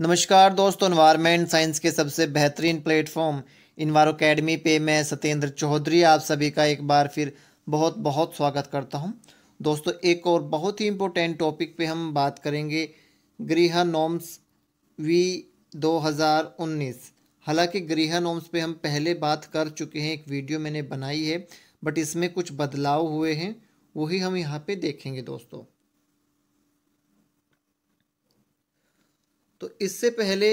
नमस्कार दोस्तों environment science के सबसे बेहतरीन प्लेटफॉर्म इन्वायर अकेडमी पे मैं सत्येंद्र चौधरी आप सभी का एक बार फिर बहुत बहुत स्वागत करता हूं दोस्तों एक और बहुत ही इम्पोर्टेंट टॉपिक पे हम बात करेंगे गृह नॉम्स वी 2019 हालांकि गृह नॉम्स पे हम पहले बात कर चुके हैं एक वीडियो मैंने बनाई है बट इसमें कुछ बदलाव हुए हैं वही हम यहाँ पर देखेंगे दोस्तों तो इससे पहले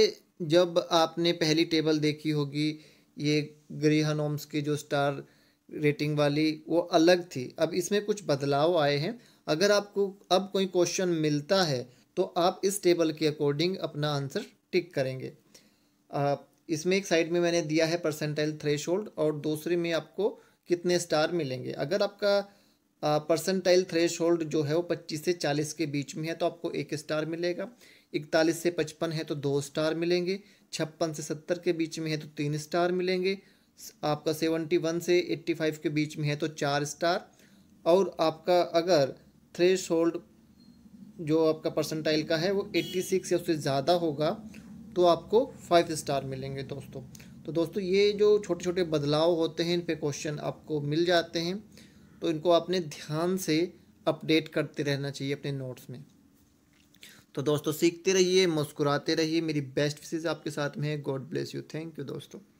जब आपने पहली टेबल देखी होगी ये ग्रीहन होम्स की जो स्टार रेटिंग वाली वो अलग थी अब इसमें कुछ बदलाव आए हैं अगर आपको अब कोई क्वेश्चन मिलता है तो आप इस टेबल के अकॉर्डिंग अपना आंसर टिक करेंगे आप इसमें एक साइड में मैंने दिया है परसेंटाइल थ्रेशोल्ड और दूसरे में आपको कितने स्टार मिलेंगे अगर आपका परसेंटाइल थ्रेश होल्ड जो है वो पच्चीस से चालीस के बीच में है तो आपको एक स्टार मिलेगा इकतालीस से पचपन है तो दो स्टार मिलेंगे छप्पन से सत्तर के बीच में है तो तीन स्टार मिलेंगे आपका सेवेंटी वन से एट्टी फाइव के बीच में है तो चार स्टार और आपका अगर थ्रेश होल्ड जो आपका परसेंटाइल का है वो एट्टी सिक्स या उससे ज़्यादा होगा तो आपको फाइव स्टार मिलेंगे दोस्तों तो दोस्तों ये जो छोटे छोटे बदलाव होते हैं इन पे क्वेश्चन आपको मिल जाते हैं तो इनको आपने ध्यान से अपडेट करते रहना चाहिए अपने नोट्स में तो दोस्तों सीखते रहिए मुस्कुराते रहिए मेरी बेस्ट विशेज़ आपके साथ में है God bless you thank you दोस्तों